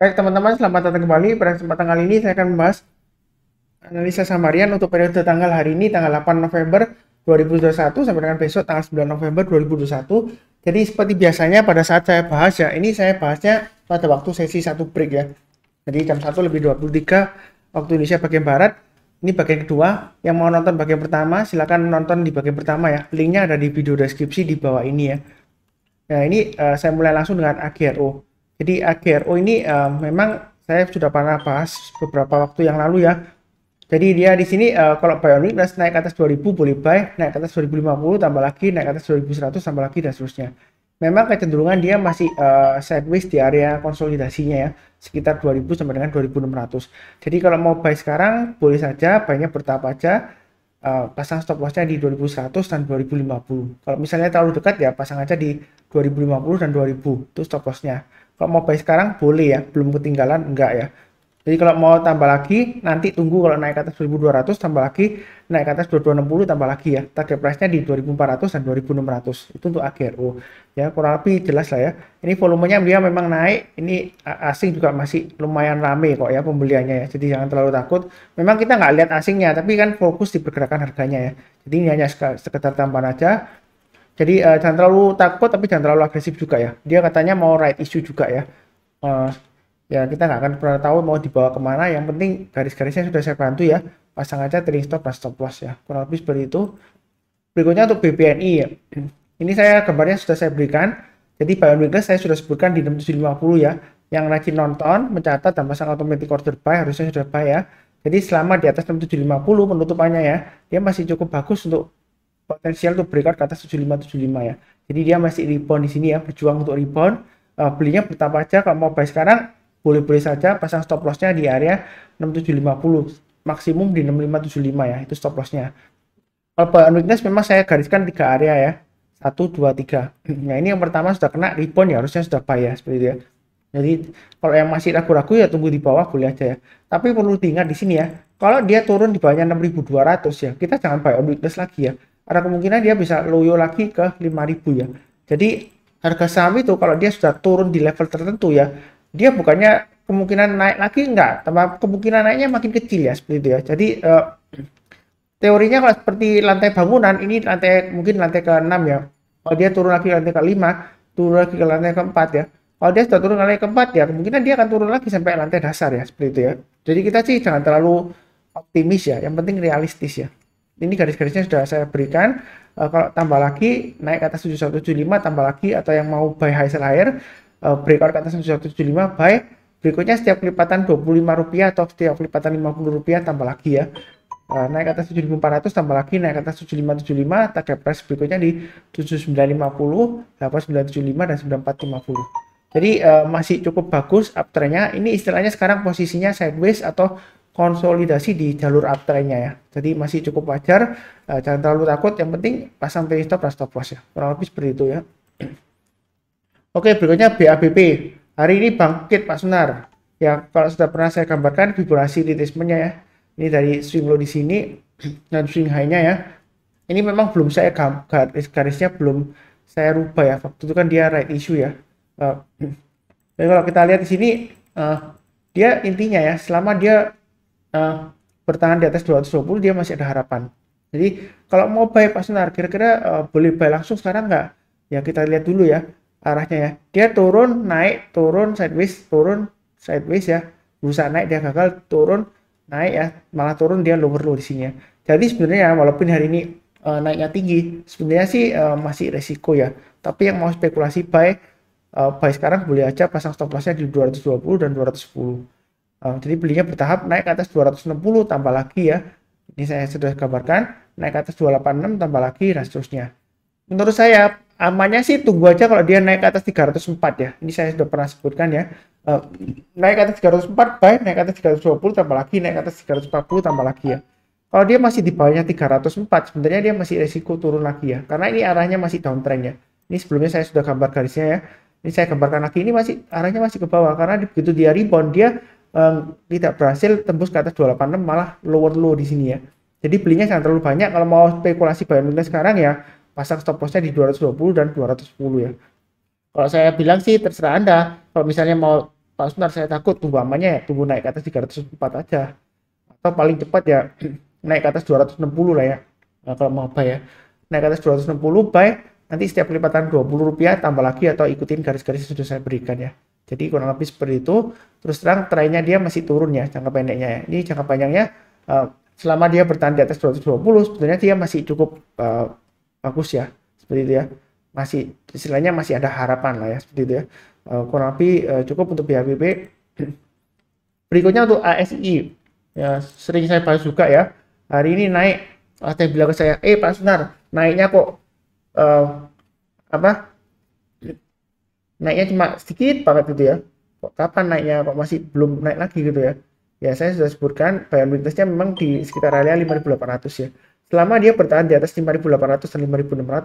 Baik teman-teman, selamat datang kembali. Pada kesempatan kali ini saya akan membahas analisa samarian untuk periode tanggal hari ini, tanggal 8 November 2021 sampai dengan besok tanggal 9 November 2021. Jadi seperti biasanya pada saat saya bahas ya, ini saya bahasnya pada waktu sesi satu break ya. Jadi jam 1 lebih 23 waktu Indonesia bagian Barat. Ini bagian kedua. Yang mau nonton bagian pertama, silahkan nonton di bagian pertama ya. Linknya ada di video deskripsi di bawah ini ya. Nah ini uh, saya mulai langsung dengan AGRO. Jadi AGRO oh ini uh, memang saya sudah pernah bahas beberapa waktu yang lalu ya. Jadi dia di sini uh, kalau buy on naik naik atas 2000 boleh buy, naik atas 2050 tambah lagi, naik atas 2100 tambah lagi dan seterusnya. Memang kecenderungan dia masih uh, sideways di area konsolidasinya ya, sekitar 2000 sampai dengan 2600. Jadi kalau mau buy sekarang boleh saja, banyak bertahap aja. Uh, pasang stop loss-nya di 2100 dan 2050. Kalau misalnya terlalu dekat ya pasang aja di 2050 dan 2000 itu stop loss-nya kalau mau buy sekarang boleh ya belum ketinggalan enggak ya jadi kalau mau tambah lagi nanti tunggu kalau naik ke atas 2200 tambah lagi naik ke atas 2260 tambah lagi ya target price nya di 2400 dan 2600 itu untuk AGRO ya kurang lebih jelas lah ya ini volumenya dia memang naik ini asing juga masih lumayan rame kok ya pembeliannya ya jadi jangan terlalu takut memang kita nggak lihat asingnya tapi kan fokus di pergerakan harganya ya jadi ini hanya sekedar tambahan aja jadi uh, jangan terlalu takut tapi jangan terlalu agresif juga ya. Dia katanya mau right issue juga ya. Uh, ya kita nggak akan pernah tahu mau dibawa kemana. Yang penting garis-garisnya sudah saya bantu ya. Pasang aja trading stop dan stop loss ya. Kurang lebih seperti itu. Berikutnya untuk BBNI ya. Ini saya gambarnya sudah saya berikan. Jadi buy Bionicles saya sudah sebutkan di 6750 ya. Yang rajin nonton, mencatat, dan pasang automatic order buy harusnya sudah buy ya. Jadi selama di atas 6750 penutupannya ya, dia masih cukup bagus untuk potensial untuk breakout ke atas 7575 ya. Jadi dia masih rebound di sini ya, berjuang untuk rebound. Uh, belinya bertahap aja kalau mau buy sekarang boleh-boleh saja pasang stop lossnya di area 6750 maksimum di 6575 ya itu stop lossnya kalau buy weakness memang saya gariskan tiga area ya 1, 2, 3 nah ini yang pertama sudah kena rebound ya harusnya sudah buy ya seperti itu ya jadi kalau yang masih ragu-ragu ya tunggu di bawah boleh aja ya tapi perlu diingat di sini ya kalau dia turun di bawahnya 6200 ya kita jangan buy on weakness lagi ya ada kemungkinan dia bisa loyo lagi ke 5000 ya. Jadi harga saham itu kalau dia sudah turun di level tertentu ya, dia bukannya kemungkinan naik lagi enggak, tambah kemungkinan naiknya makin kecil ya seperti itu ya. Jadi eh, teorinya kalau seperti lantai bangunan ini lantai mungkin lantai ke-6 ya. Kalau dia turun lagi lantai ke-5, turun lagi ke lantai ke-4 ya. Kalau dia sudah turun ke lantai keempat ya, kemungkinan dia akan turun lagi sampai lantai dasar ya, seperti itu ya. Jadi kita sih jangan terlalu optimis ya, yang penting realistis ya ini garis-garisnya sudah saya berikan uh, kalau tambah lagi naik ke atas 7175 tambah lagi atau yang mau buy high sell higher uh, breakout ke atas 7175 buy berikutnya setiap kelipatan 25 rupiah atau setiap kelipatan 50 rupiah tambah lagi ya uh, naik ke atas 7400 tambah lagi naik ke atas 7575 target price berikutnya di 7950 8975 dan 9450 jadi uh, masih cukup bagus uptrendnya ini istilahnya sekarang posisinya sideways atau konsolidasi di jalur uptrendnya ya. Jadi masih cukup wajar, uh, jangan terlalu takut. Yang penting pasang trailing stop dan stop loss ya. Kurang lebih seperti itu ya. Oke, berikutnya BABP. Hari ini bangkit Pak Sunar. Ya, kalau sudah pernah saya gambarkan vibrasi di retracementnya ya. Ini dari swing low di sini dan swing high-nya ya. Ini memang belum saya garis garisnya belum saya rubah ya. Waktu itu kan dia right issue ya. Uh, eh, jadi kalau kita lihat di sini uh, dia intinya ya selama dia uh, bertahan di atas 220 dia masih ada harapan. Jadi kalau mau buy Pak Sunar, kira-kira uh, boleh buy langsung sekarang nggak? Ya kita lihat dulu ya arahnya ya. Dia turun, naik, turun, sideways, turun, sideways ya. Berusaha naik dia gagal, turun, naik ya. Malah turun dia lower low di sini ya. Jadi sebenarnya walaupun hari ini uh, naiknya tinggi, sebenarnya sih uh, masih resiko ya. Tapi yang mau spekulasi buy, uh, buy sekarang boleh aja pasang stop lossnya di 220 dan 210. Ehm, jadi belinya bertahap naik ke atas 260 tambah lagi ya. Ini saya sudah gambarkan, naik ke atas 286 tambah lagi dan seterusnya. Menurut saya amannya sih tunggu aja kalau dia naik ke atas 304 ya. Ini saya sudah pernah sebutkan ya. Ehm, naik ke atas 304 baik, naik ke atas 320 tambah lagi, naik ke atas 340 tambah lagi ya. Kalau dia masih di bawahnya 304, sebenarnya dia masih resiko turun lagi ya. Karena ini arahnya masih downtrend ya. Ini sebelumnya saya sudah gambar garisnya ya. Ini saya gambarkan lagi, ini masih arahnya masih ke bawah. Karena begitu dia rebound, dia um, tidak berhasil tembus ke atas 286 malah lower low di sini ya. Jadi belinya jangan terlalu banyak kalau mau spekulasi buy on sekarang ya pasang stop lossnya di 220 dan 210 ya. Kalau saya bilang sih terserah Anda. Kalau misalnya mau Pak Sunar saya takut tunggu amannya ya tunggu naik ke atas 304 aja. Atau paling cepat ya naik ke atas 260 lah ya. Nah, kalau mau buy ya. Naik ke atas 260 buy nanti setiap lipatan 20 rupiah tambah lagi atau ikutin garis-garis yang sudah saya berikan ya. Jadi kurang lebih seperti itu. Terus terang trennya dia masih turun ya jangka pendeknya. Ini jangka panjangnya uh, selama dia bertahan di atas 220 sebenarnya dia masih cukup uh, bagus ya seperti itu ya. Masih istilahnya masih ada harapan lah ya seperti itu ya. Uh, kurang lebih uh, cukup untuk BHBB. Berikutnya untuk ASI. Ya, sering saya bahas juga ya. Hari ini naik. Ada ah, yang bilang ke saya, "Eh Pak Senar, naiknya kok uh, apa? naiknya cuma sedikit banget gitu ya kok kapan naiknya kok masih belum naik lagi gitu ya ya saya sudah sebutkan bayar weaknessnya memang di sekitar area 5800 ya selama dia bertahan di atas 5800 dan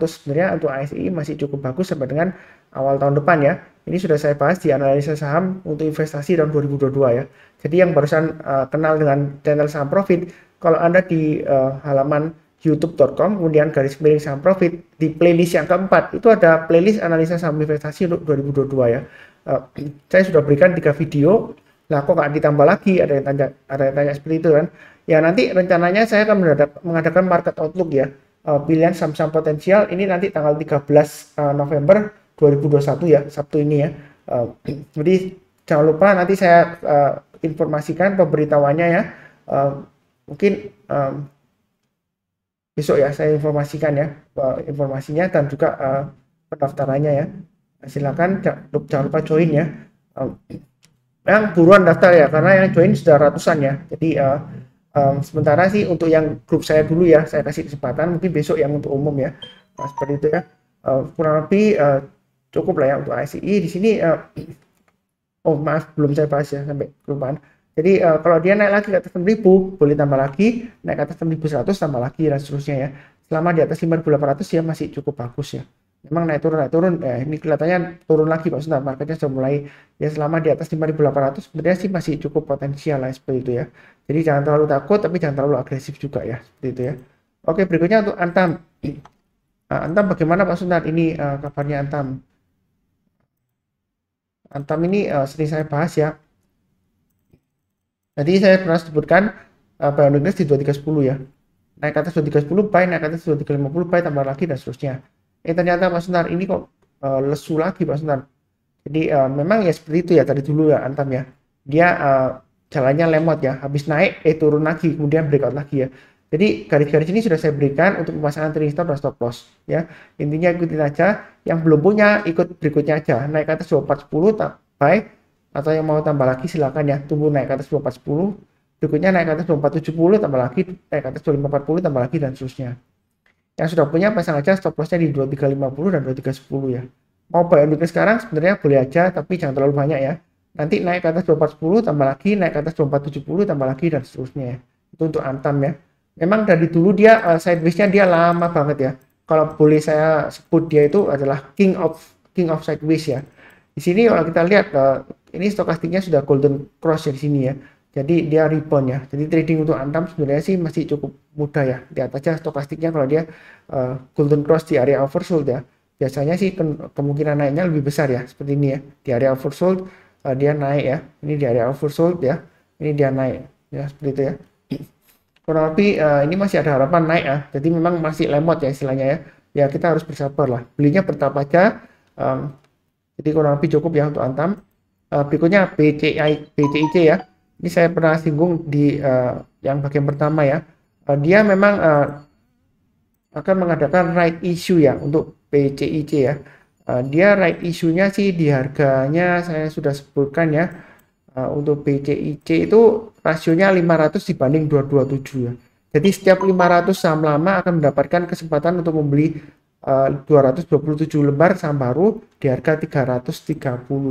5600 sebenarnya untuk ASI masih cukup bagus sampai dengan awal tahun depan ya ini sudah saya bahas di analisa saham untuk investasi tahun 2022 ya jadi yang barusan uh, kenal dengan channel saham profit kalau anda di uh, halaman youtube.com kemudian garis miring saham profit di playlist yang keempat itu ada playlist analisa saham investasi untuk 2022 ya uh, saya sudah berikan tiga video lah kok nggak ditambah lagi ada yang tanya ada yang tanya seperti itu kan ya nanti rencananya saya akan mengadakan market outlook ya uh, pilihan saham-saham potensial ini nanti tanggal 13 uh, eh, November 2021 ya Sabtu ini ya uh, jadi jangan lupa nanti saya uh, informasikan pemberitahuannya ya uh, mungkin um, besok ya saya informasikan ya eh, informasinya dan juga uh, pendaftarannya ya silakan jangan lupa join ya uh, yang buruan daftar ya karena yang join sudah ratusan ya jadi uh, um, sementara sih untuk yang grup saya dulu ya saya kasih kesempatan mungkin besok yang untuk umum ya nah, seperti itu ya uh, kurang lebih uh, cukup lah ya untuk ICI e. di sini uh, oh maaf belum saya bahas ya sampai kelupaan jadi uh, kalau dia naik lagi ke atas 6.000, boleh tambah lagi, naik ke atas 6.100 tambah lagi dan seterusnya ya. Selama di atas 5.800 ya masih cukup bagus ya. Memang naik turun naik turun, eh, ini kelihatannya turun lagi Pak Sebentar, marketnya sudah mulai ya selama di atas 5.800 sebenarnya sih masih cukup potensial lah ya, seperti itu ya. Jadi jangan terlalu takut tapi jangan terlalu agresif juga ya seperti itu ya. Oke berikutnya untuk Antam. Uh, Antam bagaimana Pak Sunat ini uh, kabarnya Antam? Antam ini uh, sering saya bahas ya jadi saya pernah sebutkan uh, eh, bionic di 2310 ya. Naik ke atas 2310 buy, naik ke atas 2350 buy, tambah lagi dan seterusnya. Eh ternyata Pak Senar ini kok uh, lesu lagi Pak Senar. Jadi uh, memang ya seperti itu ya tadi dulu ya Antam ya. Dia uh, jalannya lemot ya, habis naik eh turun lagi, kemudian breakout lagi ya. Jadi garis-garis ini sudah saya berikan untuk pemasangan trading stop dan stop loss ya. Intinya ikutin aja, yang belum punya ikut berikutnya aja. Naik ke atas 2410 buy, atau yang mau tambah lagi silakan ya tunggu naik ke atas 2410 berikutnya naik ke atas 2470 tambah lagi naik ke atas 2540 tambah lagi dan seterusnya yang sudah punya pasang aja stop lossnya di 2350 dan 2310 ya mau buy on weekly sekarang sebenarnya boleh aja tapi jangan terlalu banyak ya nanti naik ke atas 2410 tambah lagi naik ke atas 2470 tambah lagi dan seterusnya ya. itu untuk antam ya memang dari dulu dia uh, sidewaysnya dia lama banget ya kalau boleh saya sebut dia itu adalah king of king of sideways ya di sini kalau kita lihat uh, ini stokastiknya sudah golden cross ya di sini ya jadi dia rebound ya jadi trading untuk antam sebenarnya sih masih cukup mudah ya di atasnya stokastiknya kalau dia uh, golden cross di area oversold ya biasanya sih ke kemungkinan naiknya lebih besar ya seperti ini ya di area oversold uh, dia naik ya ini di area oversold ya ini dia naik ya seperti itu ya kurang lebih uh, ini masih ada harapan naik ya jadi memang masih lemot ya istilahnya ya ya kita harus bersabar lah belinya bertapa aja um, jadi kurang lebih cukup ya untuk antam uh, eh, pikunya PCI, PCIC ya. Ini saya pernah singgung di uh, yang bagian pertama ya. Uh, dia memang uh, akan mengadakan right issue ya untuk PCIC ya. Uh, dia right issue-nya sih di harganya saya sudah sebutkan ya. Uh, untuk BCIC itu rasionya 500 dibanding 227 ya. Jadi setiap 500 saham lama akan mendapatkan kesempatan untuk membeli uh, 227 lembar saham baru di harga 330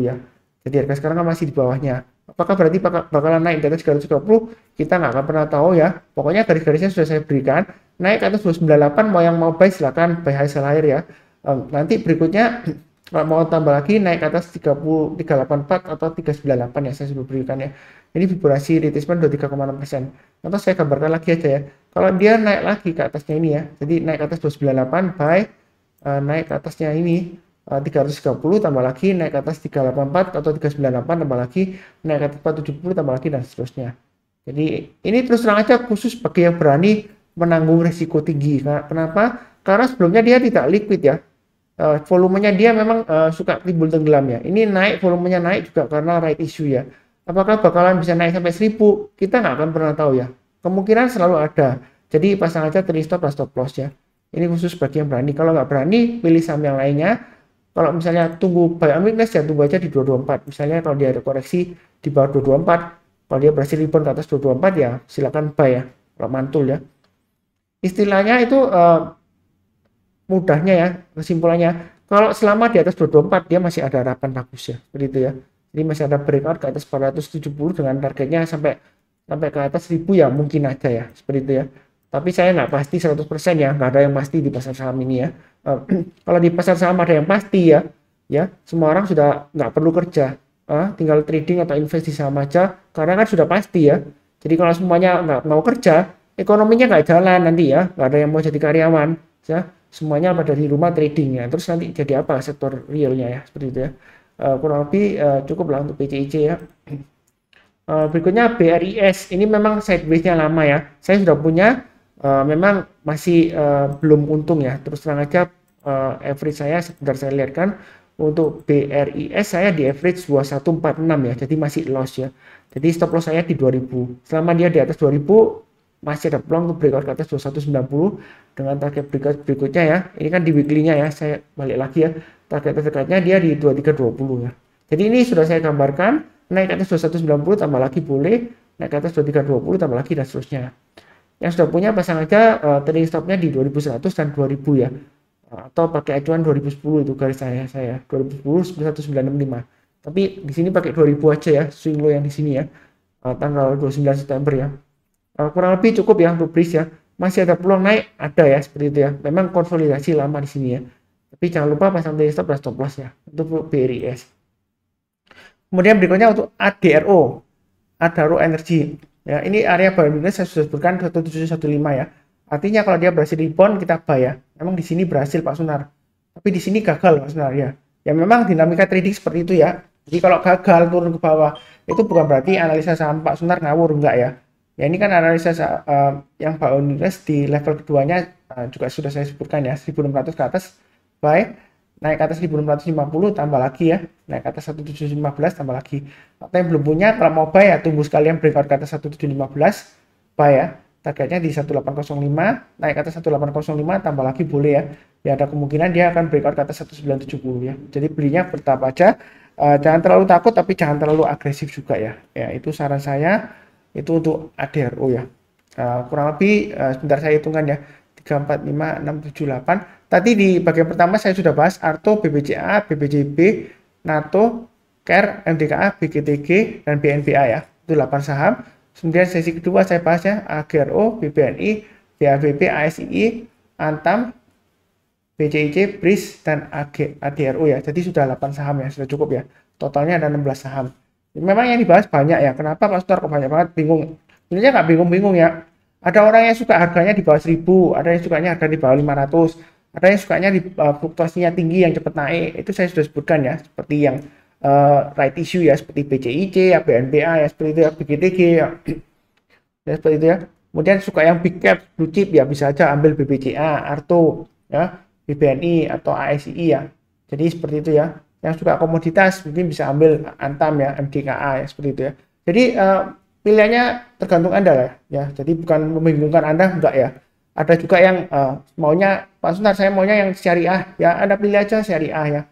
ya. Jadi harga sekarang kan masih di bawahnya. Apakah berarti bakalan naik di atas 320? Kita nggak akan pernah tahu ya. Pokoknya garis-garisnya sudah saya berikan. Naik ke atas 298, mau yang mau buy silahkan buy high sell higher ya. nanti berikutnya kalau mau tambah lagi naik ke atas 30, 384 atau 398 ya saya sudah berikan ya. Ini vibrasi retracement 23,6 persen. Nanti saya gambarkan lagi aja ya. Kalau dia naik lagi ke atasnya ini ya, jadi naik ke atas 298 buy, uh, naik ke atasnya ini 330 eh, tambah lagi naik ke atas 384 atau 398 tambah lagi naik ke atas 470 tambah lagi dan seterusnya. Jadi ini terus terang aja khusus bagi yang berani menanggung risiko tinggi. Nah, kenapa? Karena sebelumnya dia tidak liquid ya. Eh, volumenya dia memang eh, suka timbul tenggelam ya. Ini naik volumenya naik juga karena right issue ya. Apakah bakalan bisa naik sampai 1000? Kita nggak akan pernah tahu ya. Kemungkinan selalu ada. Jadi pasang aja three stop stop loss ya. Ini khusus bagi yang berani. Kalau nggak berani, pilih saham yang lainnya kalau misalnya tunggu buy weakness ya tunggu aja di 224 misalnya kalau dia ada koreksi di bawah 224 kalau dia berhasil rebound ke atas 224 ya silakan buy ya kalau mantul ya istilahnya itu uh, mudahnya ya kesimpulannya kalau selama di atas 224 dia masih ada harapan bagus ya begitu ya jadi masih ada breakout ke atas 470 dengan targetnya sampai sampai ke atas 1000 ya mungkin aja ya seperti itu ya tapi saya nggak pasti 100% ya nggak ada yang pasti di pasar saham ini ya Eh, kalau di pasar saham ada yang pasti ya ya semua orang sudah nggak perlu kerja uh, tinggal trading atau investasi di saham aja karena kan sudah pasti ya jadi kalau semuanya nggak mau kerja ekonominya nggak jalan nanti ya nggak ada yang mau jadi karyawan ya semuanya pada di rumah trading ya terus nanti jadi apa sektor realnya ya seperti itu ya uh, kurang lebih uh, cukup lah untuk PCIC ya uh, berikutnya BRIS ini memang sidewaysnya lama ya saya sudah punya Eh, memang masih uh, belum untung ya. Terus terang aja uh, average saya sebentar saya lihat kan untuk BRIS saya di average 2146 ya. Jadi masih loss ya. Jadi stop loss saya di 2000. Selama dia di atas 2000 masih ada peluang untuk breakout ke atas 2190 dengan target breakout berikutnya ya. Ini kan di weekly-nya ya, saya balik lagi ya. Target terdekatnya dia di 2320 ya. Jadi ini sudah saya gambarkan, naik ke atas 2190 tambah lagi boleh, naik ke atas 2320 tambah lagi dan seterusnya yang sudah punya pasang aja uh, eh, trailing stopnya di 2100 dan 2000 ya eh, atau pakai acuan 2010 itu garis saya saya 2010 1965 tapi di sini pakai 2000 aja ya swing low yang di sini ya eh, tanggal 29 September ya kurang lebih cukup ya untuk bridge ya masih ada peluang naik ada ya seperti itu ya memang konsolidasi lama di sini ya tapi jangan lupa pasang trailing stop dan stop loss ya untuk BRIS kemudian berikutnya untuk ADRO Adaro Energy Ya, ini area bandwidthnya saya sudah sebutkan 1715 ya. Artinya kalau dia berhasil rebound kita buy ya. Memang di sini berhasil Pak Sunar. Tapi di sini gagal Pak Sunar ya. Ya memang dinamika trading seperti itu ya. Jadi kalau gagal turun ke bawah itu bukan berarti analisa saham Pak Sunar ngawur enggak ya. Ya ini kan analisa uh, yang Pak Unires di level keduanya uh, juga sudah saya sebutkan ya 1600 ke atas baik naik ke atas 1650 tambah lagi ya naik ke atas 1715 tambah lagi atau yang belum punya kalau mau buy ya tunggu sekalian breakout ke atas 1715 buy ya targetnya di 1805 naik ke atas 1805 tambah lagi boleh ya ya ada kemungkinan dia akan breakout ke atas 1970 ya jadi belinya bertahap aja uh, jangan terlalu takut tapi jangan terlalu agresif juga ya ya itu saran saya itu untuk ADRO ya uh, kurang lebih uh, sebentar saya hitungkan ya 7, 8. Tadi di bagian pertama saya sudah bahas ARTO, BBCA, BBJB, NATO, Ker, MDKA, BGTG, dan BNBA ya. Itu 8 saham. Kemudian sesi kedua saya bahas ya, AGRO, BBNI, BABB, ASII, Antam, BCIC, BRIS, dan AG, ADRO ya. Jadi sudah 8 saham ya, sudah cukup ya. Totalnya ada 16 saham. Memang yang dibahas banyak ya. Kenapa Pak Sutar banyak banget? Bingung. Sebenarnya nggak bingung-bingung ya. Ada orang yang suka harganya di bawah 1000, ada yang sukanya harga di bawah 500 yang sukanya di uh, eh, fluktuasinya tinggi yang cepat naik. Itu saya sudah sebutkan ya, seperti yang uh, eh, right issue ya, seperti BCIC, ya, BNBA ya, seperti itu ya, BGTG ya. ya seperti itu ya. Kemudian suka yang big cap, blue chip ya bisa aja ambil BBCA, Arto ya, BBNI atau ASII ya. Jadi seperti itu ya. Yang suka komoditas mungkin bisa ambil Antam ya, MDKA ya seperti itu ya. Jadi uh, pilihannya tergantung Anda lah ya. Jadi bukan membingungkan Anda enggak ya ada juga yang uh, maunya Pak Sunar saya maunya yang syariah ya Anda pilih aja syariah ya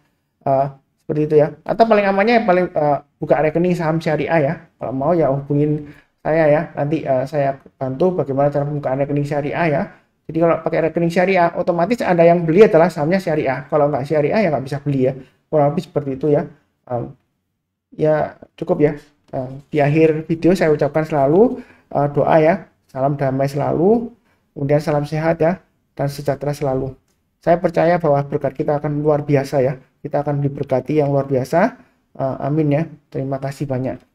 uh, seperti itu ya atau paling amannya yang paling uh, buka rekening saham syariah ya kalau mau ya hubungin saya ya nanti uh, saya bantu bagaimana cara pembukaan rekening syariah ya jadi kalau pakai rekening syariah otomatis Anda yang beli adalah sahamnya syariah kalau nggak syariah ya nggak bisa beli ya kurang lebih seperti itu ya um, ya cukup ya di akhir video saya ucapkan selalu uh, doa ya salam damai selalu Kemudian salam sehat ya dan sejahtera selalu. Saya percaya bahwa berkat kita akan luar biasa ya. Kita akan diberkati yang luar biasa. Uh, amin ya. Terima kasih banyak.